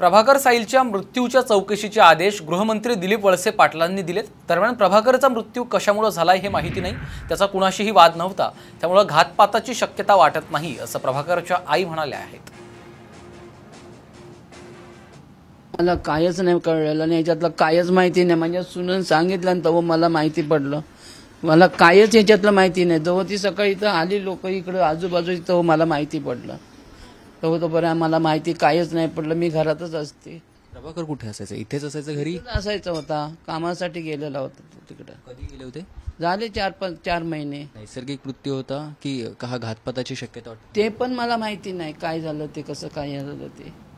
प्रभाकर साईलच्या मृत्यूच्या चौकशीचे आदेश गृहमंत्री दिलीप वळसे पाटलांनी दिलेत दरम्यान प्रभाकरचा मृत्यू कशामुळं झाला हे माहिती नाही त्याचा कुणाशीही वाद नव्हता त्यामुळं घातपाताची शक्यता वाटत नाही असं प्रभाकरच्या आई म्हणाल्या आहेत मला कायच नाही कळलेलं आणि याच्यातलं कायच माहिती नाही म्हणजे सुनून सांगितलं तो मला माहिती पडलं मला कायच याच्यातलं माहिती नाही जवळ ती सकाळी इथं आली लोक इकडं आजूबाजू इथं मला माहिती पडलं बरं मला माहिती काहीच नाही पडलं मी घरातच असते प्रभाकर कुठे असायचं इथेच असायचं घरी असायचं होता कामासाठी गेलेला होता तिकडे कधी गेले होते झाले चार पाच चार महिने नैसर्गिक मृत्यू होता की का हा घातपाताची शक्यता ते पण मला माहिती नाही काय झालं ते कसं काय झालं ते